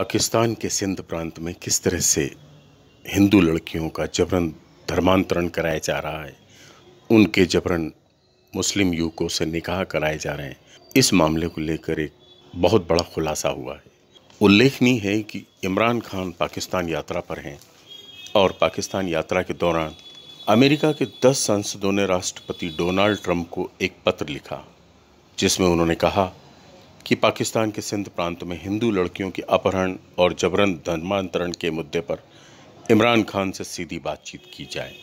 पाकिस्तान के सिंध प्रांत में किस तरह से हिंदू लड़कियों का जबरन धर्मांतरण कराया जा रहा है उनके जबरन मुस्लिम युवकों से निकाह कराए जा रहे हैं इस मामले को लेकर एक बहुत बड़ा खुलासा हुआ है उल्लेखनीय है कि इमरान खान पाकिस्तान यात्रा पर हैं और पाकिस्तान यात्रा के दौरान अमेरिका के दस सांसदों ने राष्ट्रपति डोनाल्ड ट्रंप को एक पत्र लिखा जिसमें उन्होंने कहा कि पाकिस्तान के सिंध प्रांत में हिंदू लड़कियों के अपहरण और जबरन धर्मांतरण के मुद्दे पर इमरान खान से सीधी बातचीत की जाए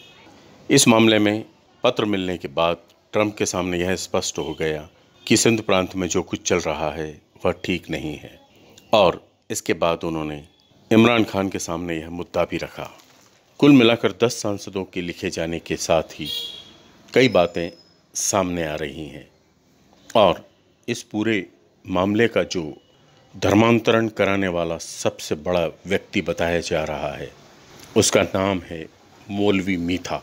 इस मामले में पत्र मिलने के बाद ट्रंप के सामने यह स्पष्ट हो गया कि सिंध प्रांत में जो कुछ चल रहा है वह ठीक नहीं है और इसके बाद उन्होंने इमरान खान के सामने यह मुद्दा भी रखा कुल मिलाकर दस सांसदों के लिखे जाने के साथ ही कई बातें सामने आ रही हैं और इस पूरे मामले का जो धर्मांतरण कराने वाला सबसे बड़ा व्यक्ति बताया जा रहा है उसका नाम है मौलवी मीठा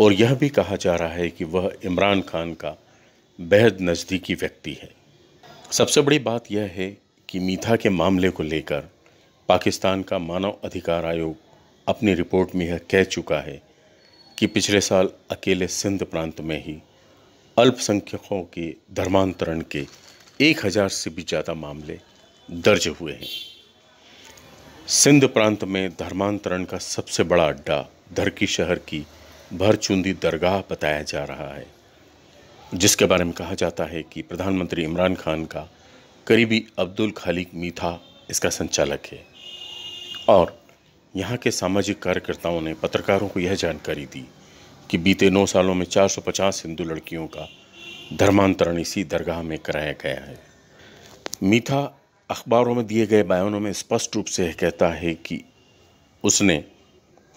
और यह भी कहा जा रहा है कि वह इमरान खान का बेहद नज़दीकी व्यक्ति है सबसे बड़ी बात यह है कि मीठा के मामले को लेकर पाकिस्तान का मानव अधिकार आयोग अपनी रिपोर्ट में यह कह चुका है कि पिछले साल अकेले सिंध प्रांत में ही अल्पसंख्यकों के धर्मांतरण के एक हज़ार से भी ज़्यादा मामले दर्ज हुए हैं सिंध प्रांत में धर्मांतरण का सबसे बड़ा अड्डा धरकी शहर की भरचूंदी दरगाह बताया जा रहा है जिसके बारे में कहा जाता है कि प्रधानमंत्री इमरान खान का करीबी अब्दुल खालिक मीठा इसका संचालक है और यहाँ के सामाजिक कार्यकर्ताओं ने पत्रकारों को यह जानकारी दी कि बीते नौ सालों में 450 हिंदू लड़कियों का धर्मांतरण इसी दरगाह में कराया गया है मीठा अखबारों में दिए गए बयानों में स्पष्ट रूप से कहता है कि उसने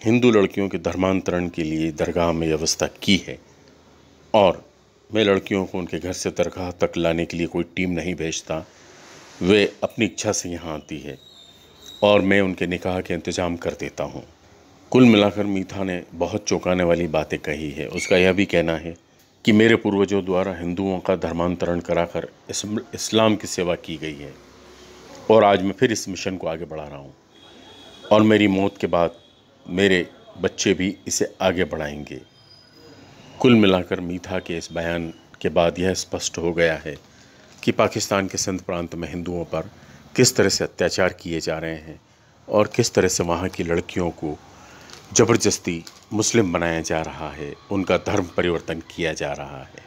हिंदू लड़कियों के धर्मांतरण के लिए दरगाह में व्यवस्था की है और मैं लड़कियों को उनके घर से दरगाह तक लाने के लिए कोई टीम नहीं भेजता वे अपनी इच्छा से यहाँ आती है और मैं उनके निकाह के इंतज़ाम कर देता हूँ कुल मिलाकर मीठा ने बहुत चौंकाने वाली बातें कही है उसका यह भी कहना है कि मेरे पूर्वजों द्वारा हिंदुओं का धर्मांतरण कराकर इस्लाम की सेवा की गई है और आज मैं फिर इस मिशन को आगे बढ़ा रहा हूँ और मेरी मौत के बाद मेरे बच्चे भी इसे आगे बढ़ाएंगे कुल मिलाकर मीठा के इस बयान के बाद यह स्पष्ट हो गया है कि पाकिस्तान के सिंध प्रांत में हिंदुओं पर किस तरह से अत्याचार किए जा रहे हैं और किस तरह से वहाँ की लड़कियों को ज़बरदस्ती मुस्लिम बनाया जा रहा है उनका धर्म परिवर्तन किया जा रहा है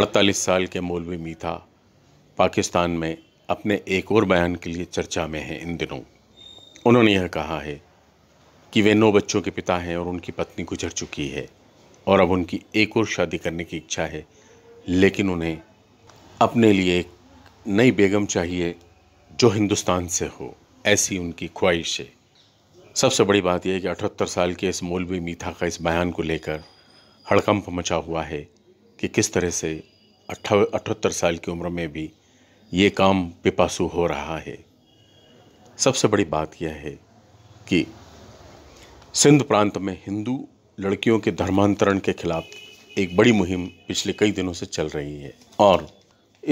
48 साल के मौलवी मीथा पाकिस्तान में अपने एक और बयान के लिए चर्चा में हैं इन दिनों उन्होंने यह कहा है कि वे नौ बच्चों के पिता हैं और उनकी पत्नी गुजर चुकी है और अब उनकी एक और शादी करने की इच्छा है लेकिन उन्हें अपने लिए एक नई बेगम चाहिए जो हिंदुस्तान से हो ऐसी उनकी ख्वाहिश है सबसे बड़ी बात यह है कि अठहत्तर साल के इस मौलवी मीथा का इस बयान को लेकर हड़कंप मचा हुआ है कि किस तरह से अठहत्तर साल की उम्र में भी ये काम पिपासु हो रहा है सबसे बड़ी बात यह है कि सिंध प्रांत में हिंदू लड़कियों के धर्मांतरण के खिलाफ एक बड़ी मुहिम पिछले कई दिनों से चल रही है और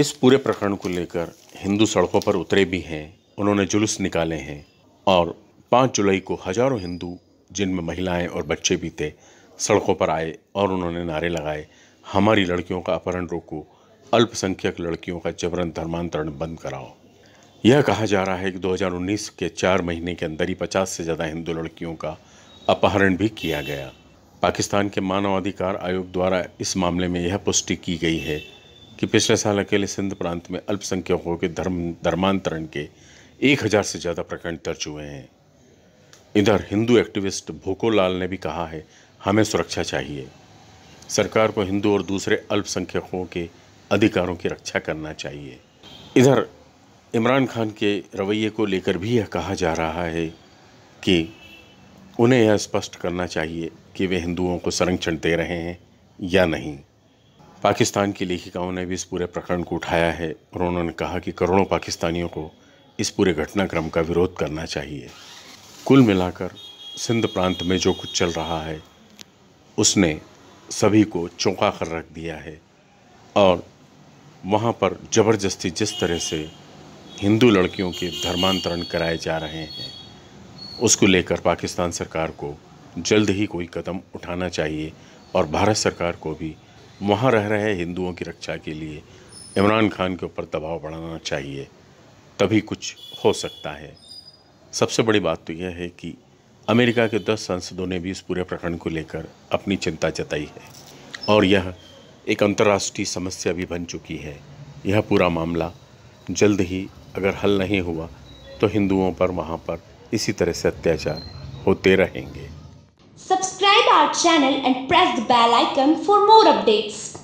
इस पूरे प्रकरण को लेकर हिंदू सड़कों पर उतरे भी हैं उन्होंने जुलूस निकाले हैं और पाँच जुलाई को हजारों हिंदू जिनमें महिलाएं और बच्चे भी थे सड़कों पर आए और उन्होंने नारे लगाए हमारी लड़कियों का अपहरण रोको अल्पसंख्यक लड़कियों का जबरन धर्मांतरण बंद कराओ यह कहा जा रहा है कि 2019 के चार महीने के अंदर ही 50 से ज़्यादा हिंदू लड़कियों का अपहरण भी किया गया पाकिस्तान के मानवाधिकार आयोग द्वारा इस मामले में यह पुष्टि की गई है कि पिछले साल अकेले सिंध प्रांत में अल्पसंख्यकों के धर्म धर्मांतरण के एक हज़ार से ज़्यादा प्रकरण दर्ज हुए हैं इधर हिंदू एक्टिविस्ट भोको लाल ने भी कहा है हमें सुरक्षा चाहिए सरकार को हिंदू और दूसरे अल्पसंख्यकों के अधिकारों की रक्षा करना चाहिए इधर इमरान खान के रवैये को लेकर भी यह कहा जा रहा है कि उन्हें यह स्पष्ट करना चाहिए कि वे हिंदुओं को संरक्षण दे रहे हैं या नहीं पाकिस्तान की लेखिकाओं ने भी इस पूरे प्रकरण को उठाया है और उन्होंने कहा कि करोड़ों पाकिस्तानियों को इस पूरे घटनाक्रम का विरोध करना चाहिए कुल मिलाकर सिंध प्रांत में जो कुछ चल रहा है उसने सभी को चौंका कर रख दिया है और वहाँ पर ज़बरदस्ती जिस तरह से हिंदू लड़कियों के धर्मांतरण कराए जा रहे हैं उसको लेकर पाकिस्तान सरकार को जल्द ही कोई कदम उठाना चाहिए और भारत सरकार को भी वहाँ रह रहे हिंदुओं की रक्षा के लिए इमरान खान के ऊपर दबाव बढ़ाना चाहिए तभी कुछ हो सकता है सबसे बड़ी बात तो यह है कि अमेरिका के दस सांसदों ने भी इस पूरे प्रकरण को लेकर अपनी चिंता जताई है और यह एक अंतर्राष्ट्रीय समस्या भी बन चुकी है यह पूरा मामला जल्द ही अगर हल नहीं हुआ तो हिंदुओं पर वहाँ पर इसी तरह से अत्याचार होते रहेंगे subscribe our channel and press the bell icon for more updates